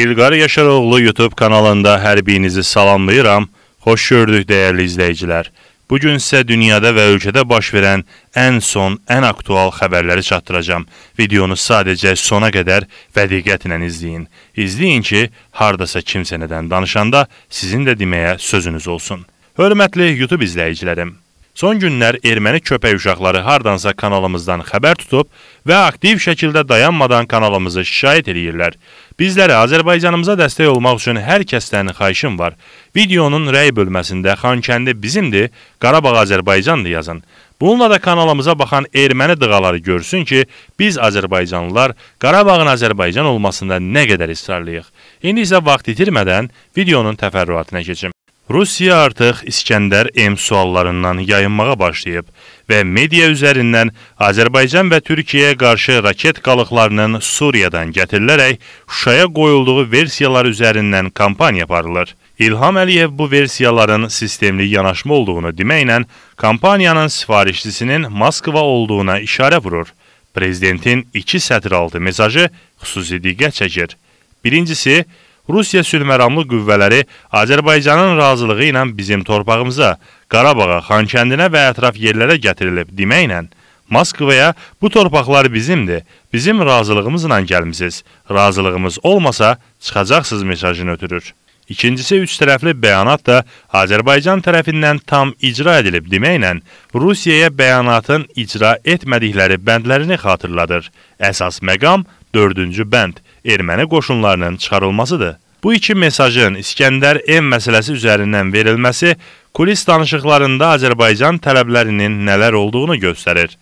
İlqar Yaşaroğlu YouTube kanalında hər birinizi salamlayıram. Xoş gördük dəyərli izləyicilər. Bu gün sizə dünyada və ölkədə baş verən ən son, ən aktual xəbərləri çatdıracağam. Videonu sadəcə sona qədər və diqqətlə izləyin. İzləyin ki, hardasa kimsə nədən danışanda sizin də deməyə sözünüz olsun. Hörmətli YouTube izləyicilərim, Son günlər erməni köpək uşaqları hardansa kanalımızdan xəbər tutub və aktiv şəkildə dayanmadan kanalımızı şikayət eləyirlər. Bizlərə Azərbaycanımıza dəstək olmaq üçün hər kəsdən xahişim var. Videonun rəy bölməsində Xankəndi bizimdir, Qarabağ Azərbaycandır yazın. Bununla da kanalımıza baxan erməni dığaları görsün ki, biz Azərbaycanlılar Qarabağın Azərbaycan olmasında nə qədər israrlıyıq. İndi isə vaxt itirmədən videonun təfərrüatına keçim. Rusiya artıq İskəndər M suallarından yayınmağa başlayıb və media üzərindən Azərbaycan və Türkiyəyə qarşı raket qalıqlarının Suriyadan gətirilərək Şuşaya qoyulduğu versiyalar üzərindən kampaniya aparılır. İlham Əliyev bu versiyaların sistemli yanaşma olduğunu deməklə kampaniyanın sifarişçisinin Moskva olduğuna işarə vurur. Prezidentin iki sətr altı mesajı xüsusi diqqət çəkir. Birincisi, Rusiya sülhməramlı qüvvələri Azərbaycanın razılığı ilə bizim torpağımıza, Qarabağa, Xankəndinə və ətraf yerlərə gətirilib deməklə, Moskvaya bu torpaqlar bizimdir, bizim razılığımızla gəlmisiniz, razılığımız olmasa çıxacaqsınız mesajını ötürür. İkincisi, üç tərəfli bəyanat da Azərbaycan tərəfindən tam icra edilib deməklə, Rusiyaya bəyanatın icra etmədikləri bəndlərini xatırladır. Əsas məqam Dördüncü bənd erməni qoşunlarının çıxarılmasıdır. Bu iki mesajın İskəndər M məsələsi üzərindən verilməsi kulis danışıqlarında Azərbaycan tələblərinin nələr olduğunu göstərir.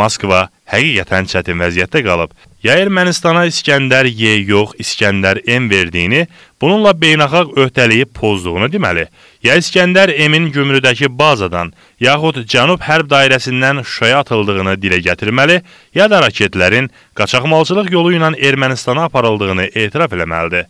Moskva həqiqətən çətin vəziyyətdə qalıb. Ya Ermənistana İskəndər Y yox, İskəndər M verdiyini, Bununla beynəlxalq öhdəliyi pozduğunu deməli. Ya İskəndər M-in Gümrüdəki bazadan, yaxud Cənub Hərb Dairəsindən Şuşaya atıldığını dilə gətirməli, ya da raketlərin qaçaqmalçılıq yolu ilə Ermənistana aparıldığını etiraf eləməlidir.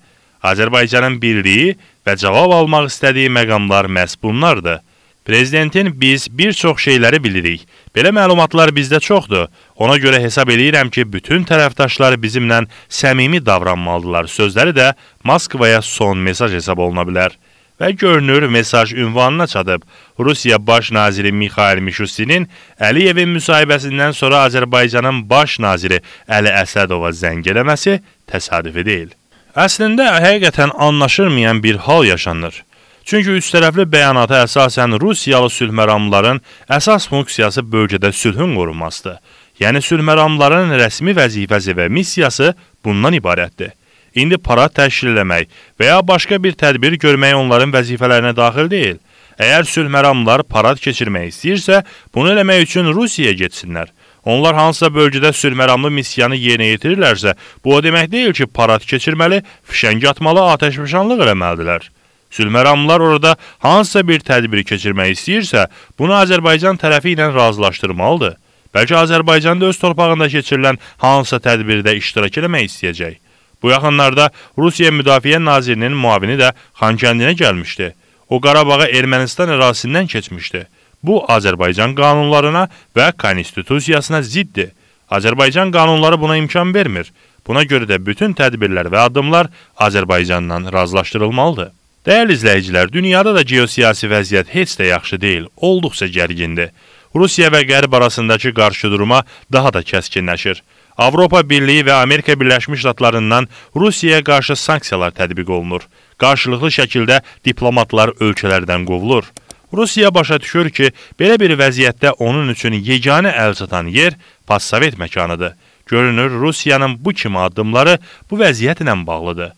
Azərbaycanın birliyi və cavab almaq istədiyi məqamlar məhz bunlardır. Prezidentin biz bir çox şeyləri bilirik. Belə məlumatlar bizdə çoxdur. Ona görə hesab eləyirəm ki, bütün tərəfdaşlar bizimlə səmimi davranmalıdırlar. Sözləri də Moskvaya son mesaj hesab oluna bilər. Və görünür, mesaj ünvanına çatıb. Rusiya Baş Naziri Mikhail Mishustinin Əliyevin müsahibəsindən sonra Azərbaycanın Baş Naziri Əli Əsədova zəng eləməsi təsadüfi deyil. Əslində, həqiqətən anlaşılmayan bir hal yaşanır. Çünki üç tərəfli bəyanata əsasən Rusiyalı sülhməramların əsas funksiyası bölgədə sülhün qorunmasıdır. Yəni sülhməramların rəsmi vəzifəsi və missiyası bundan ibarətdir. İndi para təşkil eləmək və ya başqa bir tədbir görmək onların vəzifələrinə daxil deyil. Əgər sülhməramlar parad keçirmək istəyirsə, bunu eləmək üçün Rusiyaya getsinlər. Onlar hansısa bölgədə sülhməramlı missiyanı yerinə yetirirlərsə, bu o demək deyil ki, parad keçirməli, fişəng atmalı, atəşfişanlıq eləməlidirlər. Sülməramlılar orada hansısa bir tədbir keçirmək istəyirsə, bunu Azərbaycan tərəfi ilə razılaşdırmalıdır. Bəlkə Azərbaycan da öz torpağında keçirilən hansısa tədbirdə iştirak eləmək istəyəcək. Bu yaxınlarda Rusiya Müdafiə Nazirinin muavini də Xankəndinə gəlmişdi. O Qarabağa Ermənistan ərazisindən keçmişdi. Bu Azərbaycan qanunlarına və konstitusiyasına ziddir. Azərbaycan qanunları buna imkan vermir. Buna görə də bütün tədbirlər və addımlar Azərbaycanla razılaşdırılmalıdır. Dəyərli izləyicilər, dünyada da geosiyasi vəziyyət heç də yaxşı deyil, olduqca gərgindir. Rusiya və Qərb arasındakı qarşıdurma daha da kəskinləşir. Avropa Birliyi və Amerika Birləşmiş Ştatlarından Rusiyaya qarşı sanksiyalar tətbiq olunur. Qarşılıqlı şəkildə diplomatlar ölkələrdən qovulur. Rusiya başa düşür ki, belə bir vəziyyətdə onun üçün yeganə əl çatan yer Passovet məkanıdır. Görünür, Rusiyanın bu kimi addımları bu vəziyyətlə bağlıdır.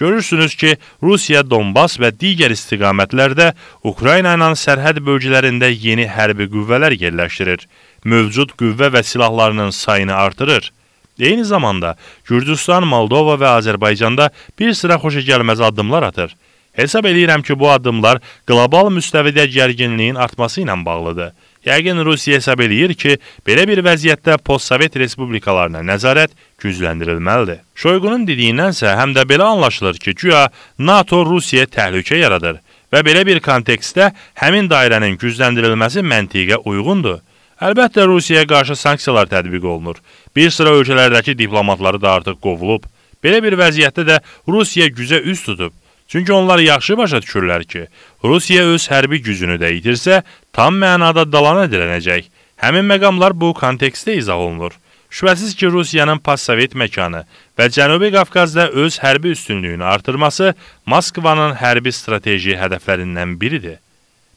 Görürsünüz ki, Rusiya Donbas və digər istiqamətlərdə Ukrayna ilə sərhəd bölgələrində yeni hərbi qüvvələr yerləşdirir. Mövcud qüvvə və silahlarının sayını artırır. Eyni zamanda Gürcüstan, Moldova və Azərbaycanda bir sıra xoşagəlməz addımlar atır. Hesab edirəm ki, bu addımlar qlobal müstəvidə gərginliyin artması ilə bağlıdır. Yəqin Rusiya hesab eləyir ki, belə bir vəziyyətdə postsovet respublikalarına nəzarət gücləndirilməlidir. Şoyqunun dediyindənsə həm də belə anlaşılır ki, güya NATO Rusiyaya təhlükə yaradır və belə bir kontekstdə həmin dairənin gücləndirilməsi məntiqə uyğundur. Əlbəttə Rusiyaya qarşı sanksiyalar tətbiq olunur. Bir sıra ölkələrdəki diplomatları da artıq qovulub. Belə bir vəziyyətdə də Rusiya gücə üst tutub. Çünki onlar yaxşı başa düşürlər ki, Rusiya öz hərbi gücünü də itirsə, tam mənada dalana dirənəcək. Həmin məqamlar bu kontekstdə izah olunur. Şübhəsiz ki, Rusiyanın postsovet məkanı və Cənubi Qafqazda öz hərbi üstünlüyünü artırması Moskvanın hərbi strateji hədəflərindən biridir.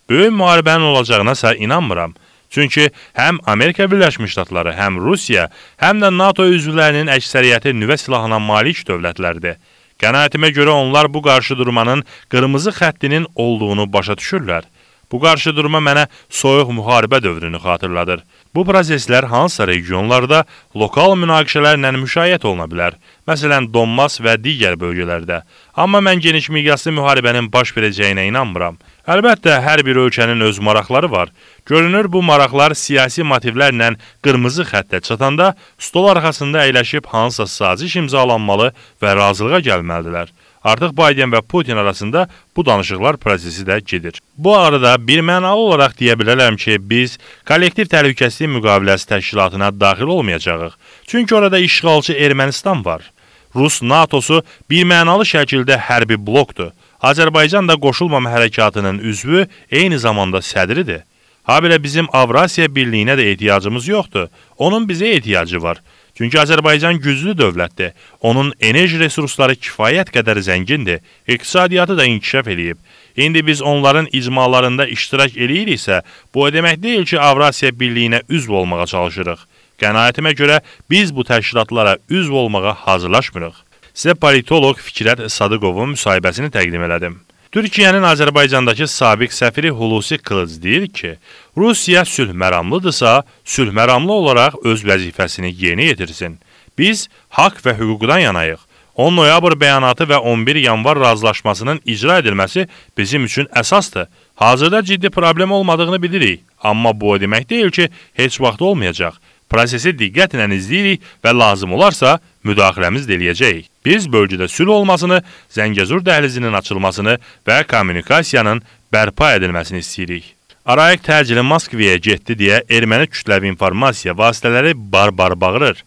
Böyük müharibənin olacağına isə inanmıram. Çünki həm Amerika Birləşmiş Ştatları, həm Rusiya, həm də NATO üzvlərinin əksəriyyəti nüvə silahına malik dövlətlərdir. Qənaətimə görə onlar bu qarşıdurmanın qırmızı xəttinin olduğunu başa düşürlər. Bu qarşı durma mənə soyuq müharibə dövrünü xatırladır. Bu proseslər hansısa regionlarda lokal münaqişələrlə müşayiət oluna bilər. Məsələn, Donbas və digər bölgələrdə. Amma mən geniş miqyaslı müharibənin baş verəcəyinə inanmıram. Əlbəttə, hər bir ölkənin öz maraqları var. Görünür, bu maraqlar siyasi motivlərlə qırmızı xəttə çatanda stol arxasında əyləşib hansısa saziş imzalanmalı və razılığa gəlməlidirlər. Artıq Biden və Putin arasında bu danışıqlar prosesi də gedir. Bu arada birmənalı olaraq deyə bilərəm ki, biz kollektiv təhlükəsizlik müqaviləsi təşkilatına daxil olmayacağıq. Çünki orada işğalçı Ermənistan var. Rus NATO-su birmənalı şəkildə hərbi blokdur. Azərbaycan da qoşulmama hərəkatının üzvü, eyni zamanda sədridir. Ha belə bizim Avrasiya Birliyinə də ehtiyacımız yoxdur. Onun bizə ehtiyacı var. Çünki Azərbaycan güclü dövlətdir. Onun enerji resursları kifayət qədər zəngindir. İqtisadiyyatı da inkişaf eləyib. İndi biz onların icmalarında iştirak eləyiriksə, bu o demək deyil ki, Avrasiya Birliyinə üzv olmağa çalışırıq. Qənaətimə görə biz bu təşkilatlara üzv olmağa hazırlaşmırıq. Sizə politolog Fikrət Sadıqovun müsahibəsini təqdim elədim. Türkiyənin Azərbaycandakı sabiq səfiri Hulusi Kılıc deyir ki, Rusiya sülhməramlıdırsa, sülhməramlı olaraq öz vəzifəsini yerinə yetirsin. Biz haqq və hüquqdan yanayıq. 10 noyabr bəyanatı və 11 yanvar razılaşmasının icra edilməsi bizim üçün əsasdır. Hazırda ciddi problem olmadığını bilirik, amma bu o demək deyil ki, heç vaxt olmayacaq. Prosesi diqqətlə izləyirik və lazım olarsa müdaxiləmiz də eləyəcəyik. Biz bölgədə sülh olmasını, Zəngəzur dəhlizinin açılmasını və kommunikasiyanın bərpa edilməsini istəyirik. Arayik təcili Moskvaya getdi deyə erməni kütləvi informasiya vasitələri barbar bağırır.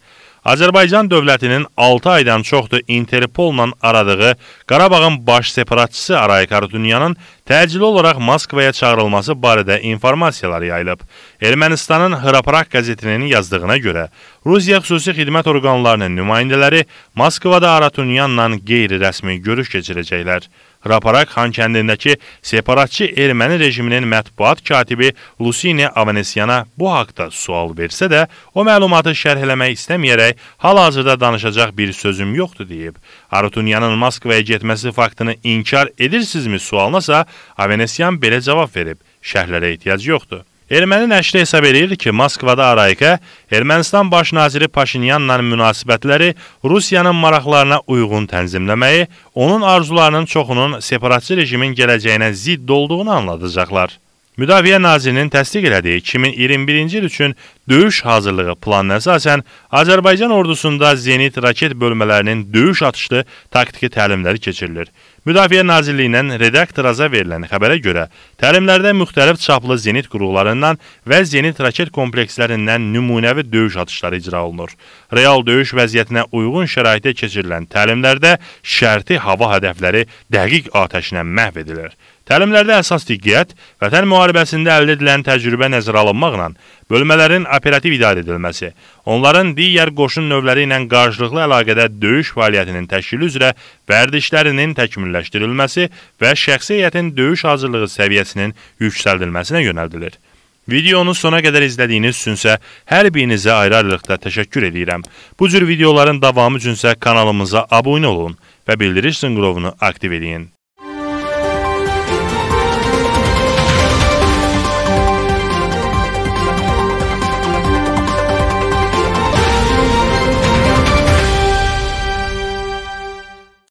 Azərbaycan dövlətinin 6 aydan çoxdur Interpol-la aradığı Qarabağın baş separatçısı Arayik Ardunyanın təcili olaraq Moskvaya çağırılması barədə informasiyalar yayılıb. Ermənistanın Hraparak qəzetinin yazdığına görə, Rusiya xüsusi xidmət orqanlarının nümayəndələri Moskvada Aratunyanla qeyri-rəsmi görüş keçirəcəklər. Hraparak xan kəndindəki separatçı erməni rejiminin mətbuat katibi Lusini Avanesyana bu haqda sual versə də, o məlumatı şərh eləmək istəməyərək hal-hazırda danışacaq bir sözüm yoxdur deyib. Arutunyanın Moskvaya getməsi faktını inkar edirsinizmi sualınasa, Avenesyan belə cavab verib, şərhlərə ehtiyac yoxdur. Erməni nəşri hesab eləyir ki, Moskvada Arayka Ermənistan baş naziri Paşinyanla münasibətləri Rusiyanın maraqlarına uyğun tənzimləməyi, onun arzularının çoxunun separatçı rejimin gələcəyinə zidd olduğunu anladacaqlar. Müdafiə Nazirinin təsdiq elədiyi 2021-ci il üçün döyüş hazırlığı planına əsasən Azərbaycan ordusunda Zenit raket bölmələrinin döyüş atışlı taktiki təlimləri keçirilir. Müdafiə Nazirliyindən redaktor Aza verilən xəbərə görə, təlimlərdə müxtəlif çaplı zenit qurğularından və zenit raket komplekslərindən nümunəvi döyüş atışları icra olunur. Real döyüş vəziyyətinə uyğun şəraitə keçirilən təlimlərdə şərti hava hədəfləri dəqiq atəşlə məhv edilir. Təlimlərdə əsas diqqət vətən müharibəsində əldə edilən təcrübə nəzərə alınmaqla bölmələrin operativ idarə edilməsi, onların digər qoşun növləri ilə qarşılıqlı əlaqədə döyüş fəaliyyətinin təşkili üzrə vərdişlərinin təkmilləşdirilməsi və şəxsi heyətin döyüş hazırlığı səviyyəsinin yüksəldilməsinə yönəldilir. Videonu sona qədər izlədiyiniz üçünsə hər birinizə ayrı-ayrılıqda təşəkkür edirəm. Bu cür videoların davamı üçünsə kanalımıza abunə olun və bildiriş zınqrovunu aktiv edin.